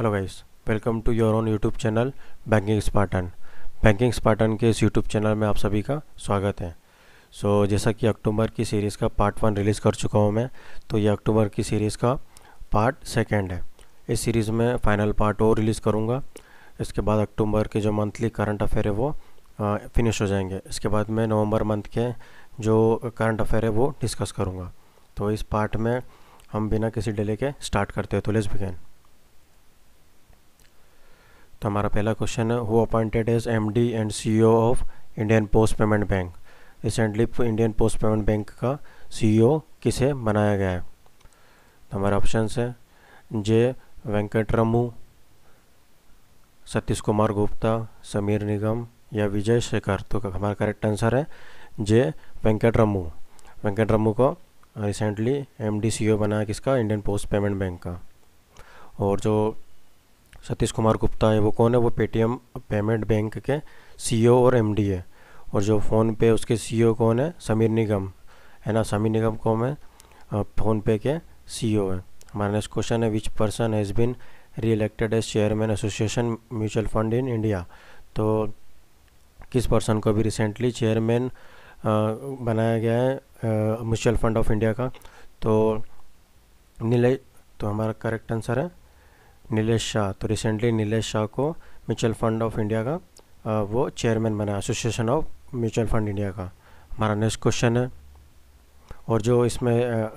hello guys welcome to your own YouTube channel banking Spartan banking Spartan के इस YouTube channel में आप सभी का स्वागत है सो so, जैसा कि अक्टूबर की सीरीज़ का पार्ट वन रिलीज़ कर चुका हूँ मैं तो ये अक्टूबर की सीरीज़ का पार्ट सेकेंड है इस सीरीज़ में फाइनल पार्ट और रिलीज़ करूँगा इसके बाद अक्टूबर के जो मंथली करंट अफेयर है वो फिनिश हो जाएंगे इसके बाद मैं नवम्बर मंथ के जो करंट अफेयर है वो डिस्कस करूँगा तो इस पार्ट में हम बिना किसी डिले के स्टार्ट करते हैं तो लेट्स बिगेन तो हमारा पहला क्वेश्चन है who appointed as M D and C O of Indian post payment bank recently Indian post payment bank का सी ई ओ किसे बनाया गया है तो हमारे ऑप्शन है जे रमू सतीश कुमार गुप्ता समीर निगम या विजय शेखर तो हमारा करेक्ट आंसर है जे वेंकट रमू को recently M D C O बनाया किसका इंडियन पोस्ट पेमेंट बैंक का और जो सतीश कुमार गुप्ता है वो कौन है वो पेटीएम पेमेंट बैंक के सीईओ e और एमडी है और जो फ़ोन पे उसके सीईओ e कौन है समीर निगम है ना समीर निगम कौन है फ़ोन पे के e सीईओ है हमारा नेक्स्ट क्वेश्चन है which person has been reelected as chairman association mutual fund in India तो किस पर्सन को भी रिसेंटली चेयरमैन बनाया गया है म्यूचुअल फंड ऑफ इंडिया का तो नीले तो हमारा करेक्ट आंसर है नीलेश शाह तो रिसेंटली नीलेश शाह को म्यूचुअल फंड ऑफ इंडिया का वो चेयरमैन बना association of mutual fund India का हमारा नेक्स्ट क्वेश्चन है और जो इसमें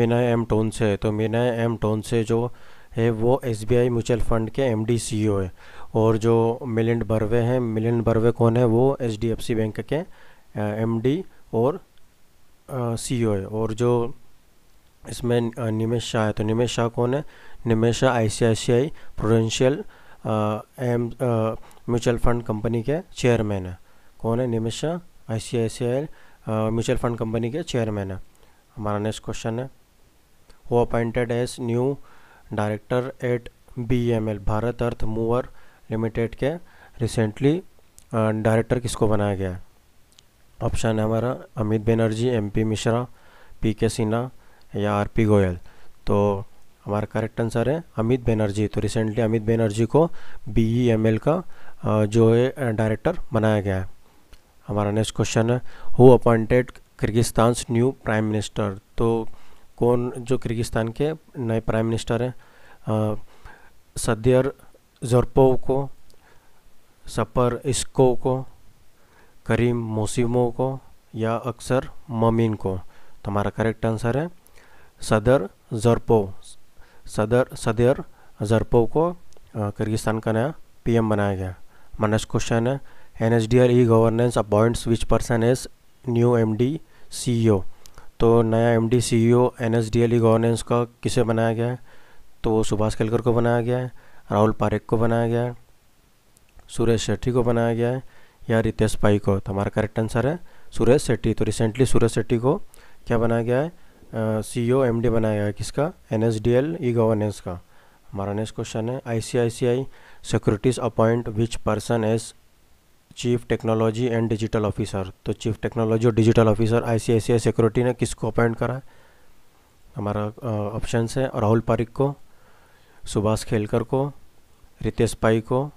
विनय एम टोन से है तो विनय एम टोन से जो है वो S B I mutual fund के एम डी सी ओ है और जो मिलिंड बर्वे हैं मिलिंड बर्वे कौन है वो H D F C bank के एम डी और सी ओ e है और जो इसमें निमेश शाह है तो निमेश शाह कौन है Nimesha ICICI prudential M mutual fund company के चेयरमैन है कौन है Nimesha ICICI mutual fund company के चेयरमैन है हमारा नेक्स्ट क्वेश्चन है who appointed as new director at BML Bharat earth mover limited के रिसेंटली डायरेक्टर किसको बनाया गया है ऑप्शन है हमारा Amit Banerjee M P Mishra P K Sinha या आरपी गोयल तो हमारा करेक्ट आंसर है अमित बनर्जी तो रिसेंटली अमित बनर्जी को बी ई एम एल का जो है डायरेक्टर बनाया गया है हमारा नेक्स्ट क्वेश्चन है who appointed Kyrgyzstan new prime minister तो कौन जो किर्गिस्तान के नए प्राइम मिनिस्टर हैं सदियर जरपोव को सपर इस्को को करीम मोसीमो को या अक्सर ममिन को तो हमारा करेक्ट आंसर है सदर जरपोव सदर सदर जरपो को किर्गिस्तान का नया पीएम बनाया गया नेक्स्ट क्वेश्चन है N H D R E governance appoints which person as new M D C E O तो नया M D C E O N H D L E governance का किसे बनाया गया है तो सुभाष केलकर को बनाया गया है राहुल पारेख को बनाया गया है सुरेश शेट्टी को बनाया गया है या रितेश पाई को तो हमारा करेक्ट आंसर है सुरेश शेट्टी तो रिसेंटली सूरज सेट्टी को क्या बनाया गया है सी ओ एम डी बनाया है किसका N S D L E governance का हमारा नेक्स्ट क्वेश्चन है I C I C I securities appoint which person as chief technology and digital officer तो चीफ टेक्नोलॉजी और digital officer I C I C I security ने किसको appoint करा है हमारा ऑप्शन है राहुल पारिक को सुभाष खेलकर को रितेश पाई को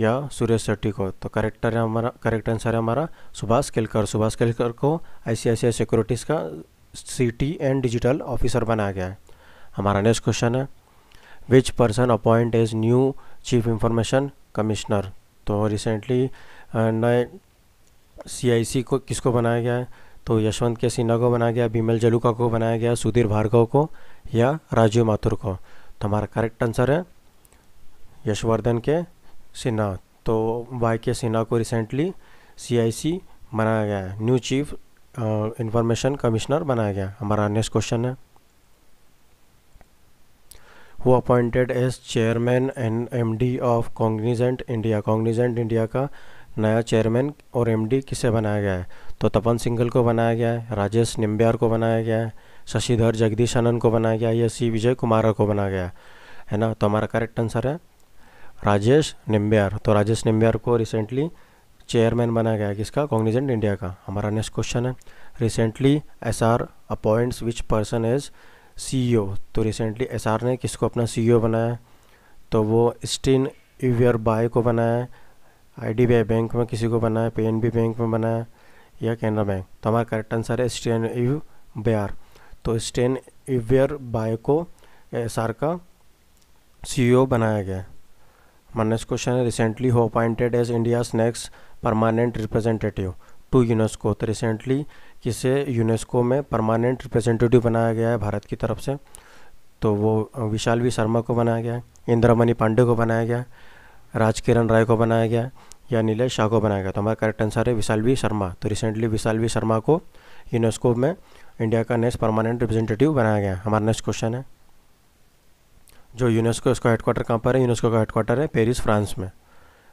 या सूर्य शेट्टी को तो करेक्टर है हमारा करेक्ट आंसर है हमारा सुभाष केलकर सुभाष केलकर को I C I C I securities का सिटी एंड डिजिटल ऑफिसर बनाया गया है हमारा नेक्स्ट क्वेश्चन है which person appoint as new chief information commissioner तो रिसेंटली नए सीआईसी को किसको बनाया गया है तो यशवंत के सिन्हा को बनाया गया बीमल जलुका को बनाया गया सुधीर भार्गव को या राजीव माथुर को तो हमारा करेक्ट आंसर है यशवर्धन के सिन्हा तो वाई के सिन्हा को रिसेंटली सीआईसी बनाया गया है न्यू चीफ इंफॉर्मेशन कमिश्नर बनाया गया हमारा नेक्स्ट क्वेश्चन है who appointed as chairman and MD of Cognizant India Cognizant India का नया चेयरमैन और एमडी किसे बनाया गया है तो तपन सिंघल को बनाया गया है राजेश निम्ब्यार को बनाया गया है शशिधर जगदीश आनंद को बनाया गया है या सी विजय कुमार को बनाया गया है ना तो हमारा करेक्ट आंसर है राजेश निम्ब्यार तो राजेश निम्ब्यार को रिसेंटली चेयरमैन बनाया गया किसका कॉग्निजेंट इंडिया का हमारा नेक्स्ट क्वेश्चन है recently S R appoints which person as C तो रिसेंटली एस आर ने किसको अपना सी e बनाया तो वो स्टीन यूवियर बाय को बनाया आई बैंक में किसी को बनाया पी बैंक में बनाया या कैनरा बैंक तो हमारा करेक्ट आंसर है स्टेन बे आर तो स्टेन यूवियर बाय को एस आर का सी e बनाया गया हमारा नेक्स्ट क्वेश्चन है recently who appointed as India's next permanent representative to UNESCO तो रिसेंटली किसे यूनेस्को में परमानेंट रिप्रेजेंटेटिव बनाया गया है भारत की तरफ से तो वो विशाल वी शर्मा को बनाया गया है पांडे को बनाया गया राजकिरण राय को बनाया गया या नीलेश शाह को बनाया गया तो हमारा करेक्ट आंसर है विशाल वी शर्मा तो रिसेंटली विशाल वी शर्मा को यूनेस्को में इंडिया का नेक्स्ट परमानेंट रिप्रेजेंटेटिव बनाया गया हमारा नेक्स्ट क्वेश्चन है जो यूनेस्को इसका हेडक्वार्टर कहाँ पर है यूनेस्को का हेडक्वार्टर है पेरिस फ्रांस में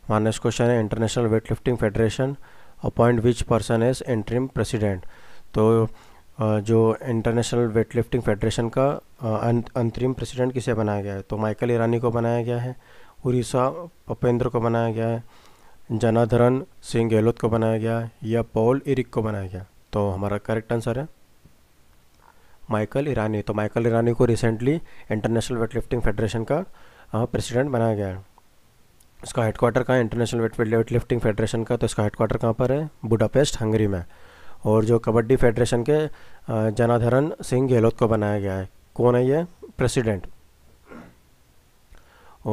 वहाँ नेक्स्ट क्वेश्चन है international weightlifting federation appoint which person as interim president तो जो इंटरनेशनल वेट लिफ्टिंग फेडरेशन का अं, अंतरिम प्रेसिडेंट किसे बनाया गया है तो माइकल ईरानी को बनाया गया है उड़ीसा पपेंद्र को बनाया गया है जनाधरन सिंह गहलोत को बनाया गया है या पॉल इरिक को बनाया गया तो हमारा करेक्ट आंसर है माइकल ईरानी तो माइकल ईरानी को recently international weightlifting federation का प्रेसिडेंट बनाया गया है इसका हेडक्वार्टर कहाँ है international weight weightlifting federation का तो इसका हेडक्वार्टर कहाँ पर है बुडापेस्ट हंगरी में और जो कबड्डी फेडरेशन के जनाधरन सिंह गहलोत को बनाया गया है कौन है ये प्रेसिडेंट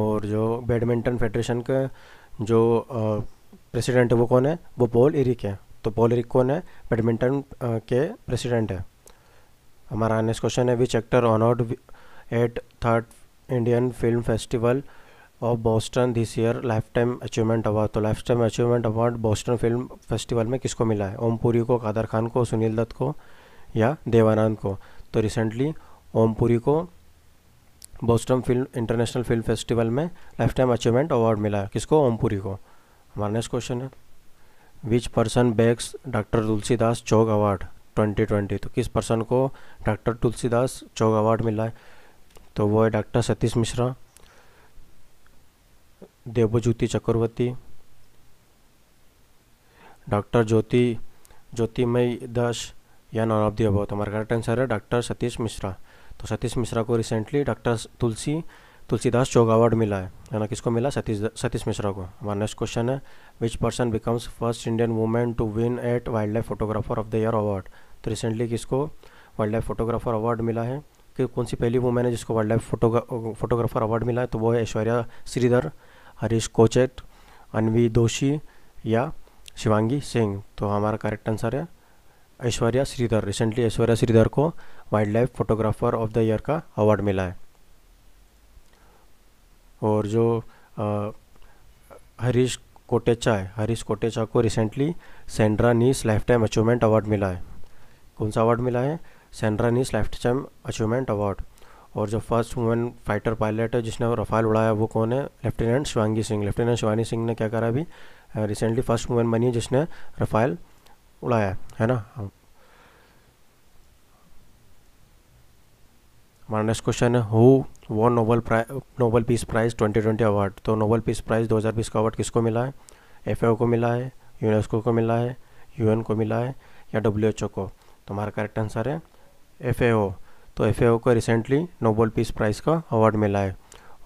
और जो बैडमिंटन फेडरेशन के जो प्रेसिडेंट है वो कौन है वो पॉल इरिक है तो पॉल इरिक कौन है बैडमिंटन के प्रेसिडेंट है हमारा नेक्स्ट क्वेश्चन है which actor honoured at third Indian film festival of Boston this year life time achievement award तो life time achievement award Boston film festival में किसको मिला है ओमपुरी को कादर खान को सुनील दत्त को या देवानंद को तो रिसेंटली ओमपुरी को Boston film international film festival में लाइफ टाइम अचीवमेंट अवार्ड मिला है किसको ओमपुरी को हमारा नेक्स्ट क्वेश्चन है which person bags doctor Tulsidas Chowk award 2020 तो किस पर्सन को डॉक्टर तुलसीदास चौक अवार्ड मिला है तो वो है डॉक्टर सतीश मिश्रा देवज्योति चक्रवर्ती डॉक्टर ज्योति ज्योतिमय दश या नॉन ऑफ दी अबाउट हमारा करेक्ट आंसर है डॉक्टर सतीश मिश्रा तो सतीश मिश्रा को recently doctor Tulsi Tulsidas Chowk award मिला है है ना किसको मिला सतीश सतीश मिश्रा को हमारा नेक्स्ट क्वेश्चन है which person becomes first Indian women to win at wild life photographer of the year award तो रिसेंटली किसको वाइल्ड लाइफ फोटोग्राफर अवार्ड मिला है कि कौन सी पहली वुमेन है जिसको वाइल्ड लाइफ फोटोग्राफर अवार्ड मिला है तो वो है ऐश्वर्या श्रीधर हरीश कोचेट अनवी दोषी या शिवांगी सिंह तो हमारा करेक्ट आंसर है ऐश्वर्या श्रीधर रिसेंटली ऐश्वर्या श्रीधर को wild life photographer of the year का अवार्ड मिला है और जो आ, हरीश कोटेचा है हरीश कोटेचा को recently Sandra Nees life time achievement award मिला है कौन सा अवार्ड मिला है Sandra Nees life time achievement award और जो फर्स्ट वुमेन फाइटर पायलट है जिसने रफाल उड़ाया वो कौन है लेफ्टिनेंट शिवांगी सिंह लेफ्टिनेंट शिवानी सिंह ने क्या करा अभी रिसेंटली फर्स्ट वुमेन बनी है जिसने रफाल उड़ाया है ना हमारा नेक्स्ट क्वेश्चन है हु वो Nobel prize Nobel peace prize 2020 award तो नोबल पीस प्राइज़ 2020 का अवार्ड किसको मिला है एफ को मिला है यूनेस्को को मिला है यूएन को मिला है या डब्ल्यू को तो हमारा करेक्ट आंसर है एफ तो एफ को रिसेंटली नोबल पीस प्राइज़ का अवार्ड मिला है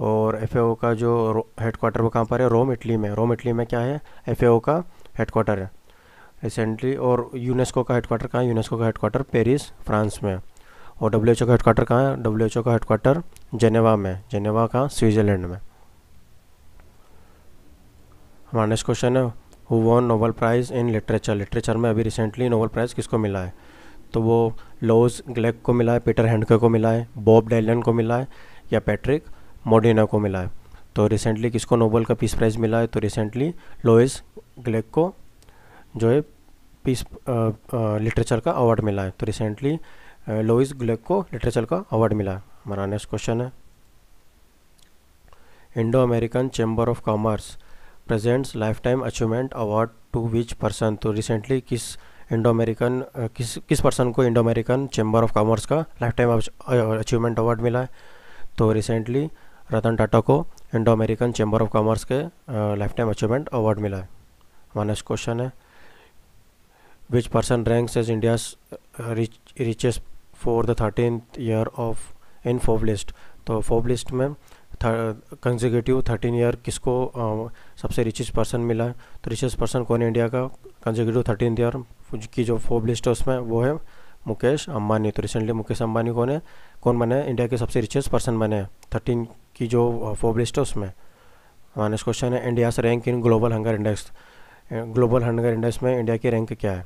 और एफ का जो हेडकोार्टर वो कहाँ पर है रोम इटली में रोम इटली में क्या है एफ का हेडकोार्टर है रिसेंटली और यूनेस्को का हेडकोार्टर कहाँ है यूनेस्को का हेडकोार्टर पेरिस फ्रांस में और डब्ल्यू का हेडकोार्टर कहाँ है डब्ल्यू का हेडकोार्टर जेनेवा में जेनेवा कहाँ स्विट्ज़रलैंड में हमारा नेक्स्ट क्वेश्चन है who won Nobel prize in literature literature में अभी रिसेंटली नोबल प्राइज़ किसको मिला है तो वो लोज ग्लेक को मिला है पीटर हैंडकर को मिला है बॉब डेलन को मिला है या पैट्रिक मोडिना को मिला है तो रिसेंटली किसको नोबल का पीस प्राइज़ मिला है तो रिसेंटली लोइस ग्लेक को जो है पीस लिटरेचर का अवार्ड मिला है तो रिसेंटली लोइस ग्लेक को लिटरेचर का अवार्ड मिला है हमारा नेक्स्ट क्वेश्चन है Indo American chamber of commerce presents life time achievement award to which person तो रिसेंटली किस इंडो अमेरिकन uh, किस किस पर्सन को Indo American chamber of commerce का लाइफ टाइम अचीवमेंट अवार्ड मिला है तो रिसेंटली रतन टाटा को Indo American chamber of commerce के लाइफ टाइम अचीवमेंट अवार्ड मिला है हमारा नेक्स्ट क्वेश्चन है which person ranks as India richest for the thirteen year of in फोब लिस्ट तो फोब लिस्ट में कंजिक्यूटिव थर्टीन ईयर किसको uh, सबसे रिचेस्ट पर्सन मिला तो रिचेस्ट पर्सन कौन है इंडिया का कंजिक्यूटिव थर्टीन ईयर की जो फोब लिस्ट है उसमें वो है मुकेश अंबानी तो रिसेंटली मुकेश अंबानी कौन है कौन बने इंडिया के सबसे रिचेस्ट पर्सन बने थर्टीन की जो फोर लिस्ट हाँ, है उसमें हमारा नेक्स्ट क्वेश्चन है से rank in global hunger index global hunger index में इंडिया की रैंक क्या है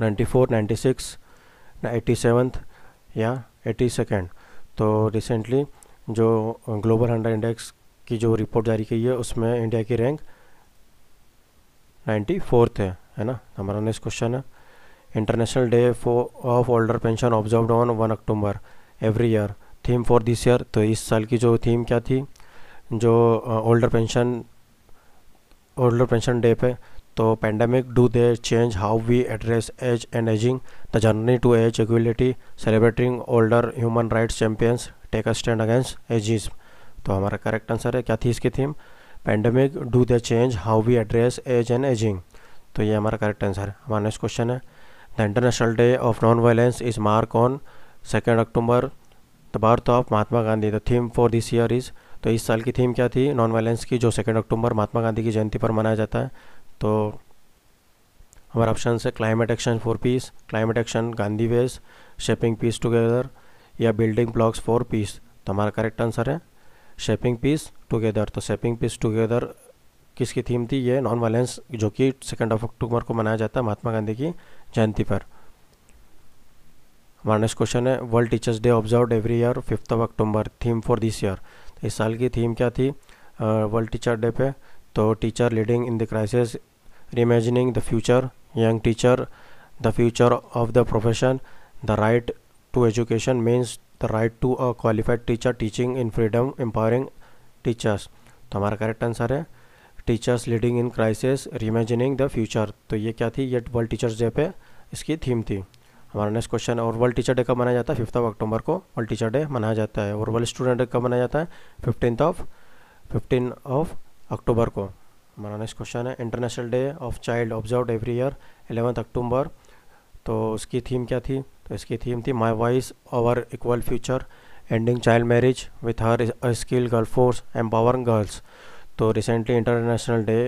ninety four ninety six eighty seventh या एटी सेकेंड तो रिसेंटली जो ग्लोबल हंड्रेड इंडेक्स की जो रिपोर्ट जारी की है उसमें इंडिया की रैंक नाइन्टी फोर्थ है है ना हमारा नेक्स्ट क्वेश्चन है international day for of older pension observe on one October every year theme for this year तो इस साल की जो थीम क्या थी जो older pension older pension day पे तो pandemic do they change how we address age and ageing the journey to age equality celebrating older human rights champions take a stand against ageism तो हमारा correct answer है क्या थी इसकी theme pandemic do the change how we address age and ageing तो ये हमारा correct answer है हमारा नेक्स्ट क्वेश्चन है the international day of non violence is mark on second October the birth of Mahatma Gandhi the theme for this year is तो इस साल की थीम क्या थी नॉन वायलेंस की जो सेकेंड अक्टूबर महात्मा गांधी की जयंती पर मनाया जाता है तो हमारा ऑप्शन है climate action for peace climate action Gandhi ways shaping peace together या बिल्डिंग ब्लॉक्स फोर पीस तो हमारा करेक्ट आंसर है शेपिंग पीस टुगेदर तो शेपिंग पीस टुगेदर किसकी थीम थी ये नॉन वायलेंस जो कि सेकेंड ऑफ अक्टूबर को मनाया जाता है महात्मा गांधी की जयंती पर हमारा नेक्स्ट क्वेश्चन है world teachers day observe every year fifth of October theme for this year तो इस साल की थीम क्या थी वर्ल्ड टीचर डे पे तो teacher leading in the crisis reimagining the future young teacher the future of the profession the right to education means the right to a qualified teacher teaching in freedom empowering teachers तो हमारा correct answer है teachers leading in crisis reimagining the future तो ये क्या थी ये world teachers day पे इसकी थीम थी हमारा नेक्स्ट क्वेश्चन और वर्ल्ड टीचर डे कब मनाया जाता है फिफ्थ ऑफ अक्टूबर को वर्ल्ड टीचर डे मनाया जाता है और वर्ल्ड स्टूडेंट डे कब मनाया जाता है fifteen of fifteen of October को हमारा नेक्स्ट क्वेश्चन है international day of child observe every year eleventh October तो उसकी थीम क्या थी तो इसकी थीम थी my voice our equal future ending child marriage with her skill girl force empowering girls तो recently international day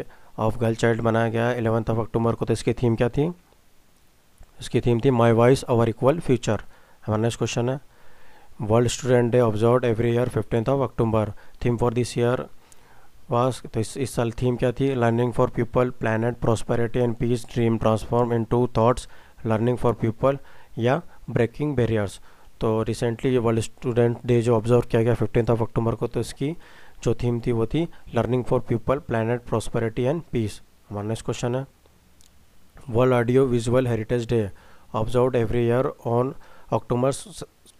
of girl child मनाया गया एलेवंथ ऑफ अक्टूबर को तो इसकी थीम क्या थी इसकी थीम थी my voice our equal future हमारा नेक्स्ट क्वेश्चन है world student day observe every year fifteen of October theme for this year was तो इस इस साल थीम क्या थी learning for people planet prosperity and peace dream transform in to thoughts learning for people या breaking barriers तो recently ये world student day जो ऑब्जर्व किया गया फिफ्टीन ऑफ अक्टूबर को तो इसकी जो थीम थी वो थी learning for people planet prosperity and peace हमारा नेक्स्ट क्वेश्चन है world audio visual heritage day observe every year on October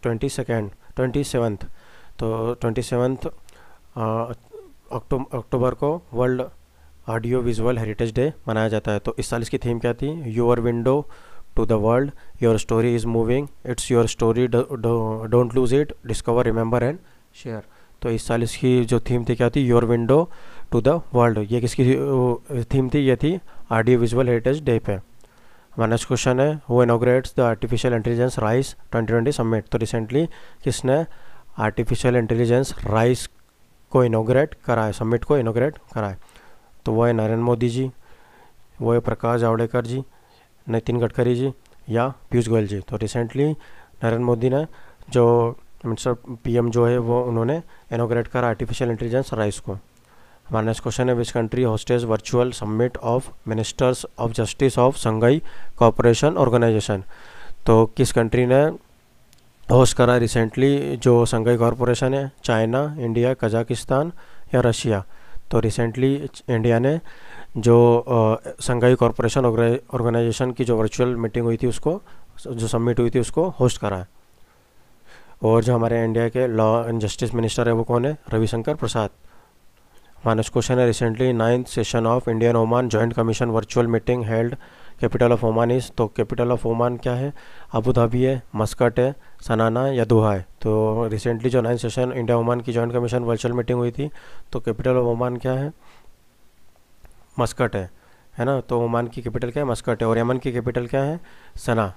twenty second twenty seventh तो ट्वेंटी सेवन्थ अक्टूबर को world audio visual heritage day मनाया जाता है तो इस साल इसकी थीम क्या थी your window to the world your story is moving it's your story do, do, don't lose it discover remember and share तो इस साल इसकी जो थीम थी क्या थी your window to the world ये किसकी थीम थी ये थी आर्डियो विजुअल हेरिटेज डे पे हमारा नेक्स्ट क्वेश्चन है वो inaugurates the artificial intelligence raise 2020 submit तो रिसेंटली किसने आर्टिफिशियल इंटेलिजेंस राइस को इनोग्रेट कराए सबमिट को इनोग्रेट कराए तो वो है नरेंद्र मोदी जी वो है प्रकाश जावड़ेकर जी नितिन गडकरी जी या पीयूष गोयल जी तो रिसेंटली नरेंद्र मोदी ने जो मिनिस्टर पीएम जो है वो उन्होंने इनोग्रेट करा आर्टिफिशियल इंटेलिजेंस राइस को हमारा नेक्स्ट क्वेश्चन है which country hostage virtual summit of ministers of justice of Shanghai corporation organisation तो किस कंट्री ने होस्ट करा रिसेंटली जो संघई कॉरपोरेशन है चाइना इंडिया कजाकिस्तान या रशिया तो रिसेंटली इंडिया ने जो संघाई कॉरपोरेशन ऑर्गेनाइजेशन की जो वर्चुअल मीटिंग हुई थी उसको जो सबमिट हुई थी उसको होस्ट करा है और जो हमारे इंडिया के लॉ एंड जस्टिस मिनिस्टर है वो कौन है रविशंकर प्रसाद मानस क्वेश्चन है recently ninth session of Indian Oman joint commission virtual meeting held capital of Oman इस तो कैपिटल ऑफ ओमान क्या है अबू धाबी है मस्कट है सनाना या दोहा है तो रिसेंटली जो नाइन्थ सेशन इंडिया ओमान की जॉइंट कमीशन वर्चुअल मीटिंग हुई थी तो कैपिटल ऑफ ओमान क्या है मस्कट है है ना तो ओमान की कैपिटल क्या है मस्कट है और यमन की कैपिटल क्या है सना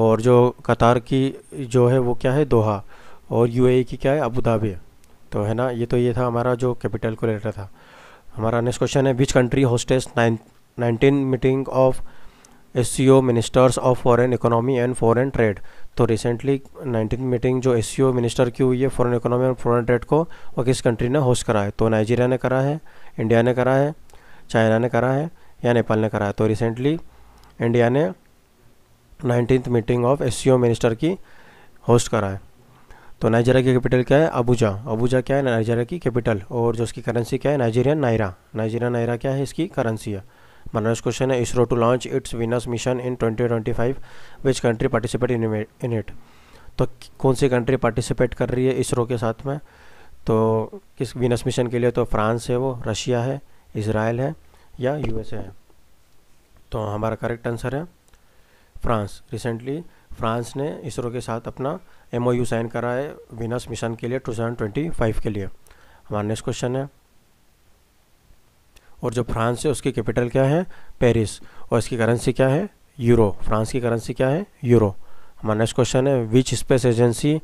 और जो कतार की जो है वो क्या है दोहा और यूएई की क्या है अबू धाबी तो है ना ये तो ये था हमारा जो कैपिटल को रिलेटेड था हमारा नेक्स्ट क्वेश्चन है which country hostess nineteen meeting of S C O ministers of foreign economy and foreign trade तो रिसेंटली नाइनटीन मीटिंग जो एस सी ओ मिनिस्टर की हुई है फॉरेन इकोनॉमी और फॉरेन ट्रेड को वो किस कंट्री ने होस्ट करा है तो नाइजीरिया ने करा है इंडिया ने करा है चाइना ने करा है या नेपाल ने करा है तो रिसेंटली इंडिया ने nineteen meeting of S minister की होस्ट करा है तो नाइजीरिया की कैपिटल क्या है अबूजा अबूजा क्या है नाइजीरिया की कैपिटल और जो उसकी करेंसी क्या है नाइजीरियन नायरा नाइजीरियन नायरा क्या है इसकी करेंसी है मनोज क्वेश्चन है ISRO to launch its Venus mission in 2025 which country participate in it तो कौन सी कंट्री पार्टिसिपेट कर रही है इसरो के साथ में तो किस विनस मिशन के लिए तो फ्रांस है वो रशिया है इसराइल है या यूएसए है तो हमारा करेक्ट आंसर है फ्रांस रिसेंटली फ्रांस ने इसरो के साथ अपना एम साइन करा है विनस मिशन के लिए टू के लिए हमारा नेक्स्ट क्वेश्चन है और जो फ्रांस है उसकी कैपिटल क्या है पेरिस और इसकी करेंसी क्या है यूरो फ्रांस की करेंसी क्या है यूरो हमारा नेक्स्ट क्वेश्चन है which space agency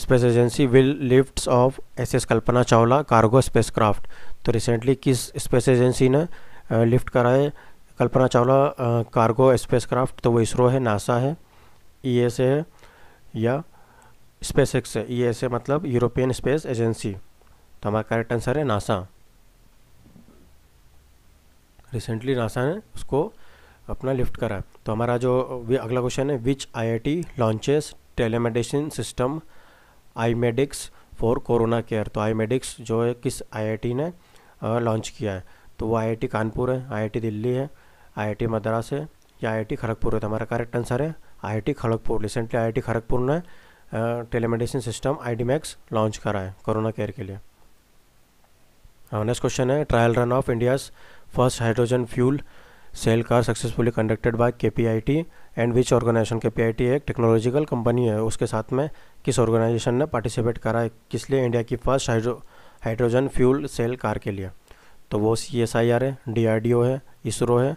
space agency will lift off S S Kalpana Chawla cargo space craft तो रिसेंटली किस स्पेस एजेंसी ने लिफ्ट कराए Kalpana Chawla cargo space craft तो वो इसरो है नासा है ई एस ए है या स्पेस एक्स है ई एस ए मतलब यूरोपियन स्पेस एजेंसी तो हमारा करेक्ट आंसर है नासा रिसेंटली नासा ने उसको अपना लिफ्ट करा तो हमारा जो अगला क्वेश्चन है which I I T launches telemedicine system I medics for corona care तो आई मेडिक्स जो है किस आईआईटी ने लॉन्च किया है तो वो आईआईटी कानपुर है आईआईटी दिल्ली है आईआईटी मद्रास है या आईआईटी खड़गपुर है तो हमारा करेक्ट आंसर है IIT Kharagpur recently IIT Kharagpur ने telemedicine system I max launch करा है कोरोना केयर के लिए नेक्स्ट हाँ, क्वेश्चन है trial run of India's first hydrogen fuel cell car successfully conducted by K and which organisation के एक टेक्नोलॉजिकल कंपनी है उसके साथ में किस ऑर्गेनाइजेशन ने पार्टिसिपेट करा है किस लिए इंडिया की first hydro hydrogen fuel cell car के लिए तो वो सी एस आई आर है डी आर डी ओ है इसरो है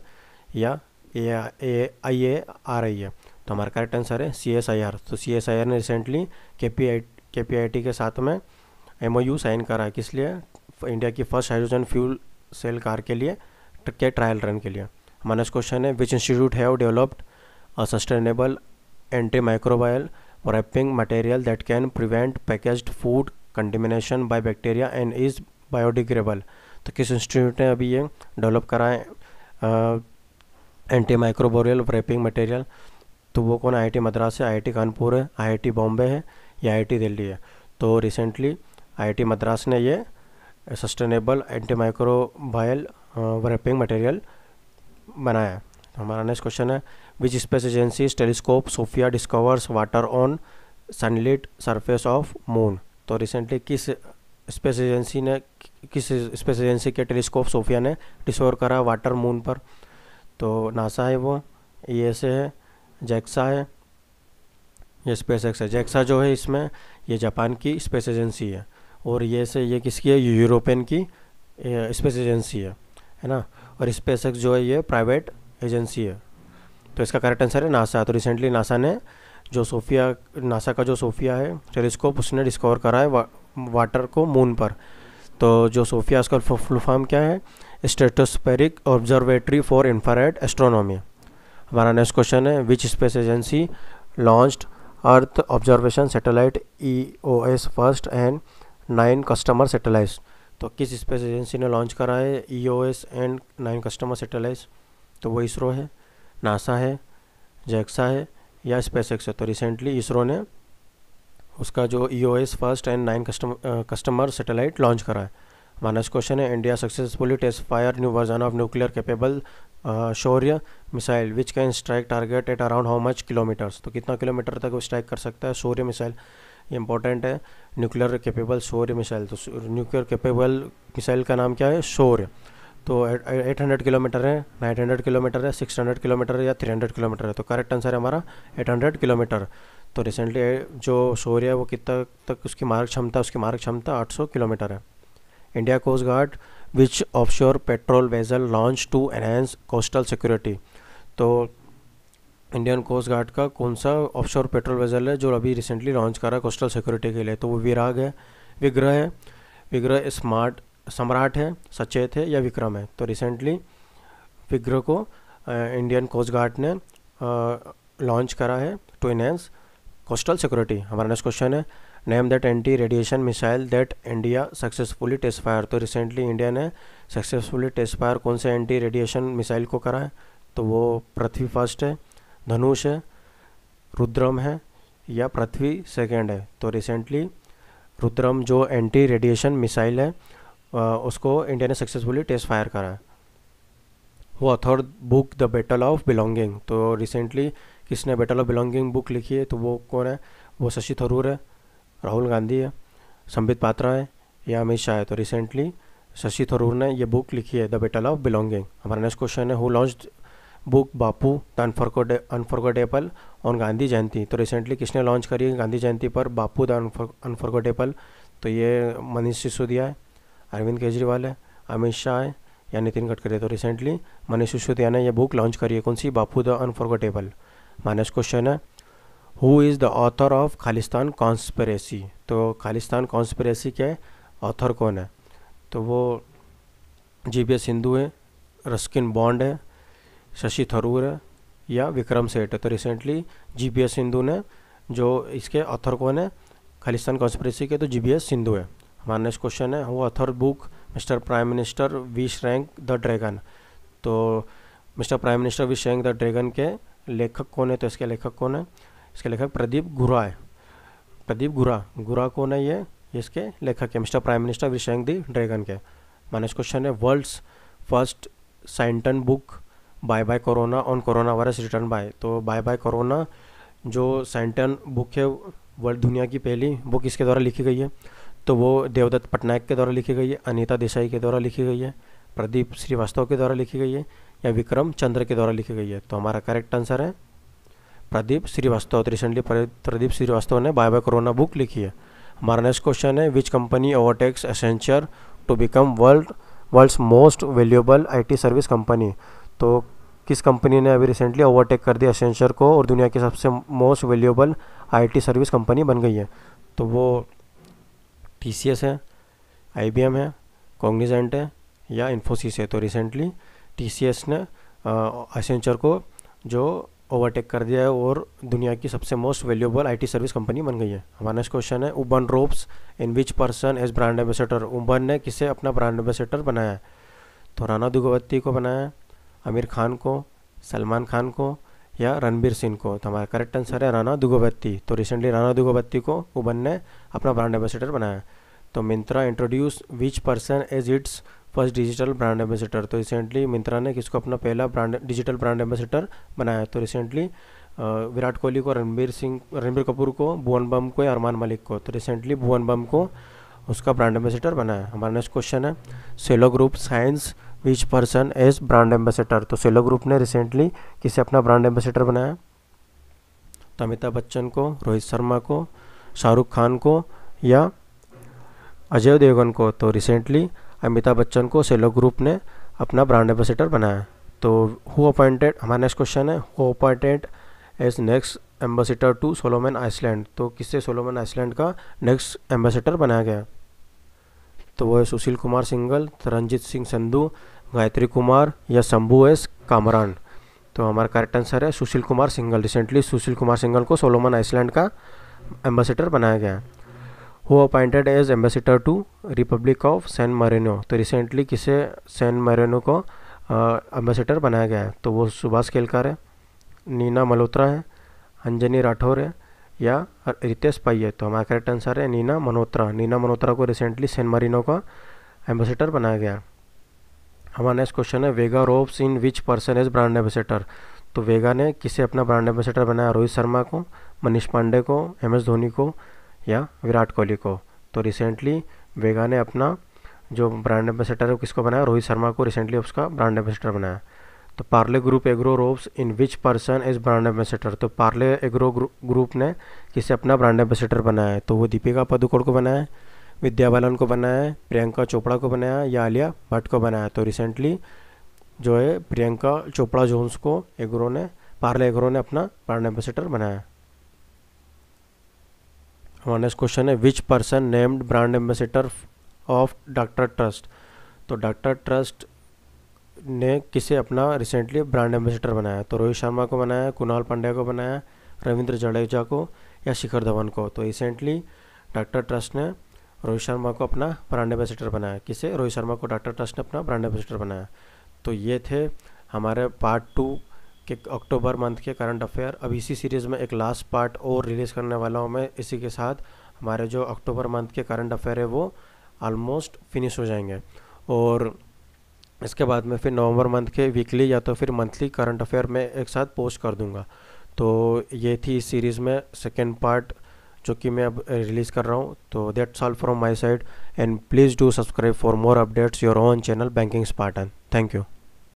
या ए आई ए आर आई है तो हमारा करेक्ट आंसर है सी एस आई आर तो सी एस आई आर ने recently K P I K P I T के साथ में एम ओ यू साइन करा है किस लिए इंडिया की first hydrogen fuel cell car के लिए के ट्रायल रन के लिए माइनस क्वेश्चन है which institute have developed a sustainable anti microbial wrapping material that can prevent packaged food contamination by bacteria and is biodegradable तो किस institute ने अभी ये डेवलप करा है एंटी माइक्रोबोरियल रैपिंग मटेरियल तो वो कौन आई मद्रास है आई कानपुर है आई बॉम्बे है या आई दिल्ली है तो रिसेंटली आई मद्रास ने ये sustainable anti microbial wrapping material बनाया है तो हमारा नेक्स्ट क्वेश्चन है which space agency telescope SOFIA discovers water on sunlit surface of moon तो रिसेंटली किस स्पेस एजेंसी ने किस स्पेस एजेंसी के टेलीस्कोप सोफिया ने डिस्कवर करा वाटर मून पर तो नासा है वो ई e है जैक्सा है ये स्पेस एक्स है जैक्सा जो है इसमें ये जापान की स्पेस एजेंसी है और ये e से ये किसकी है यूरोपियन की स्पेस एजेंसी है है ना और स्पेस जो है ये प्राइवेट एजेंसी है तो इसका करेक्ट आंसर है नासा तो रिसेंटली नासा ने जो सोफिया नासा का जो सोफिया है टेलीस्कोप उसने डिस्कवर करा है वा, वाटर को मून पर तो जो सोफिया उसका फुल फॉर्म क्या है stratospheric observatory for infrared astronomy हमारा नेक्स्ट क्वेश्चन है which space agency launched earth observation satellite E O S first and nine customer satellites तो किस स्पेस एजेंसी ने लॉन्च करा है E O S and nine customer satellites तो वो इसरो है नासा है जैक्सा है या स्पेस एक्स है तो रिसेंटली इसरो ने उसका जो E O S first and nine customer customer satellite launch करा है मानस क्वेश्चन है India successfully test fire new version of nuclear capable Shaurya missile which can strike target at around how much kilometres तो कितना kilometre तक वो strike कर सकता है शौर्य मिसाइल ये इंपॉर्टेंट है न्यूक्लियर कैपेबल शौर्य मिसाइल तो न्यूक्लियर कैपेबल मिसाइल का नाम क्या है शौर्य तो 800 किलोमीटर है 900 किलोमीटर है 600 किलोमीटर है या 300 किलोमीटर है तो करेक्ट आंसर है हमारा 800 किलोमीटर तो रिसेंटली जो शौर्य है वो कितना तक उसकी मार्ग क्षमता उसकी मार्ग क्षमता 800 किलोमीटर है India coast guard which of patrol vessel launch to enhance coastal security तो इंडियन कोस्ट गार्ड का कौन सा ऑफशोर पेट्रोल वेजल है जो अभी रिसेंटली लॉन्च करा कोस्टल सिक्योरिटी के लिए तो वो विराग है विग्रह है विग्रह स्मार्ट सम्राट है सचेत है या विक्रम है तो रिसेंटली विग्रह को इंडियन कोस्ट गार्ड ने लॉन्च करा है टू इनहेंस कोस्टल सिक्योरिटी हमारा नेक्स्ट क्वेश्चन है name that anti radiation missile that India successfully test fire तो रिसेंटली इंडिया ने सक्सेसफुली टेस्ट फायर कौन से एंटी रेडिएशन मिसाइल को करा है तो वो पृथ्वी फर्स्ट है धनुष है रुद्रम है या पृथ्वी सेकेंड है तो रिसेंटली रुद्रम जो एंटी रेडिएशन मिसाइल है उसको इंडिया ने सक्सेसफुली टेस्ट फायर करा है वो authored book the battle of belonging तो रिसेंटली किसने बैटल ऑफ बिलोंगिंग बुक लिखी है तो वो कौन है वो शशि थरूर है राहुल गांधी है संबित पात्रा है या अमित शाह है तो रिसेंटली शशि थरूर ने ये बुक लिखी है द बैटल ऑफ बिलोंगिंग हमारा नेक्स्ट क्वेश्चन है who launch book Bapu the unforgot unforgettable और गांधी जयंती तो रिसेंटली किसने लॉन्च करी है गांधी जयंती पर बापू द अनफॉर्गोटेबल तो ये मनीष सिसोदिया है अरविंद केजरीवाल है अमित शाह है या नितिन गडकरी तो रिसेंटली मनीष सिसोदिया ने यह बुक लॉन्च करी है कौन सी Bapu the unforgettable minus question है who is the author of Khalistan conspiracy तो खालिस्तान कॉन्स्परेसी के ऑथर कौन है तो वो जी बी एस सिंधु है रस्किन बॉन्ड है शशि थरूर है या विक्रम सेठ है तो recently G B S Sindhu ने जो इसके ऑथर कौन है खालिस्तान कॉन्स्परेसी के तो जी बी एस सिंधु है हमारा नेक्स्ट क्वेश्चन है वो author book mister prime minister we shrank the dragon तो mister prime minister we shrank the dragon के लेखक कौन है तो इसके लेखक कौन है इसके लेखक प्रदीप गुरा है प्रदीप गुरा गुरा कौन है ये इसके लेखक है mister prime minister we shrank the dragon के मानस क्वेश्चन है world's first scientoon book bye bye corona on corona virus return by तो बाय बाय कोरोना जो सेंटन बुक है वर्ल्ड दुनिया की पहली बुक इसके द्वारा लिखी गई है तो वो देवदत्त पटनायक के द्वारा लिखी गई है अनिता देसाई के द्वारा लिखी गई है प्रदीप श्रीवास्तव के द्वारा लिखी गई है या विक्रम चंद्र के द्वारा लिखी गई है तो हमारा करेक्ट आंसर है प्रदीप श्रीवास्तव तो रिसेंटली प्रदीप श्रीवास्तव ने बाय बाय कोरोना बुक लिखी है हमारा नेक्स्ट क्वेश्चन है which company overtakes Accenture to become world world's most valuable IT service company तो किस कंपनी ने अभी रिसेंटली ओवरटेक कर दिया असेंशर को और दुनिया की सबसे most valuable IT service company बन गई है तो वो टीसीएस है आईबीएम है कॉग्निजेंट है या इन्फोसिस है तो रिसेंटली टीसीएस ने असेंचर को जो ओवरटेक कर दिया है और दुनिया की सबसे most valuable IT service company बन गई है हमारा नेक्स्ट क्वेश्चन है Ubon ropes in which person as brand ambassador Ubon ने किसे अपना ब्रांड एम्बेसडर बनाया है तो राना दुगवती को बनाया है आमिर खान को सलमान खान को या रणबीर सिंह को तो हमारा करेक्ट आंसर है राना दुगोबत्ती तो रिसेंटली राना दुगोबत्ती को उबन ने अपना ब्रांड एम्बेसडर बनाया तो Myntra introduce which person as its first digital brand ambassador तो रिसेंटली मिंत्रा ने किसको अपना पहला ब्रांड डिजिटल ब्रांड एम्बेसडर बनाया तो रिसेंटली विराट कोहली को रणबीर सिंह रणबीर कपूर को भुवन बम को या अरमान मलिक को तो रिसेंटली भुवन बम को उसका ब्रांड एम्बेसडर बनाया हमारा नेक्स्ट क्वेश्चन है Cello group signs which person as brand ambassador तो सेलो ग्रुप ने रिसेंटली किसे अपना ब्रांड एम्बेसडर बनाया तो अमिताभ बच्चन को रोहित शर्मा को शाहरुख खान को या अजय देवगन को तो रिसेंटली अमिताभ बच्चन को सेलो ग्रुप ने अपना ब्रांड एम्बेसडर बनाया तो हु अपॉइंटेड हमारा नेक्स्ट क्वेश्चन है who appointed as next ambassador to Solomon Island तो किससे सोलोमन आइसलैंड का नेक्स्ट एम्बेसडर बनाया गया तो वो है सुशील कुमार सिंगल रंजीत सिंह संधू गायत्री कुमार या शंभू एस कामरान तो हमारा करेक्ट आंसर है सुशील कुमार सिंगल रिसेंटली सुशील कुमार सिंगल को सोलोमन आइसलैंड का एम्बेसडर बनाया गया है who appointed as ambassador to republic of San मरेनो तो रिसेंटली किसे सैन मरेनो को एम्बेसडर बनाया गया है तो वो सुभाष केलकर है नीना मल्होत्रा है अंजनी राठौर है या रितेश पाई है तो हमारा करेक्ट आंसर है नीना मल्होत्रा नीना मल्होत्रा को रिसेंटली सैन मरीनो का एम्बेसडर बनाया गया है हमारा नेक्स्ट क्वेश्चन है Vega ropes in which person is brand ambassador तो वेगा ने किसे अपना ब्रांड एम्बेसडर बनाया रोहित शर्मा को मनीष पांडे को एम एस धोनी को या विराट कोहली को तो रिसेंटली वेगा ने अपना जो ब्रांड एम्बेसडर है किसको बनाया रोहित शर्मा को रिसेंटली उसका ब्रांड एम्बेसडर बनाया तो Parle group agro ropes in which person is brand ambassador तो पार्ले एग्रो ग्रुप ने किसे अपना ब्रांड एम्बेसडर बनाया है तो वो दीपिका पदुकोड़ को बनाया है विद्या बालन को बनाया है प्रियंका चोपड़ा को बनाया या आलिया भट्ट को बनाया तो रिसेंटली जो है प्रियंका चोपड़ा जोन्स को एग्रो ने पार्ले एग्रो ने अपना ब्रांड एम्बेसडर बनाया हमारा नेक्स्ट क्वेश्चन है which person named brand ambassador of doctor trust तो डॉक्टर ट्रस्ट ने किसे अपना रिसेंटली ब्रांड एम्बेसडर बनाया तो रोहित शर्मा को बनाया कुणाल पांड्या को बनाया रविंद्र जडेजा को या शिखर धवन को तो रिसेंटली डॉक्टर ट्रस्ट ने रोहित शर्मा को अपना ब्रांड एम्बेसडर बनाया किसे रोहित शर्मा को डॉक्टर ट्रस्ट ने अपना ब्रांड एम्बेसडर बनाया तो ये थे हमारे पार्ट टू के अक्टूबर मंथ के करंट अफेयर अब इसी सीरीज़ में एक लास्ट पार्ट और रिलीज़ करने वाला हूँ मैं इसी के साथ हमारे जो अक्टूबर मंथ के करंट अफेयर है वो ऑलमोस्ट फिनिश हो जाएंगे और इसके बाद में फिर नवंबर मंथ के वीकली या तो फिर मंथली करंट अफेयर में एक साथ पोस्ट कर दूंगा तो ये थी इस सीरीज़ में सेकेंड पार्ट जो कि मैं अब रिलीज़ कर रहा हूँ तो that's all from my side and please do subscribe for more updates your own channel banking Spartan thank you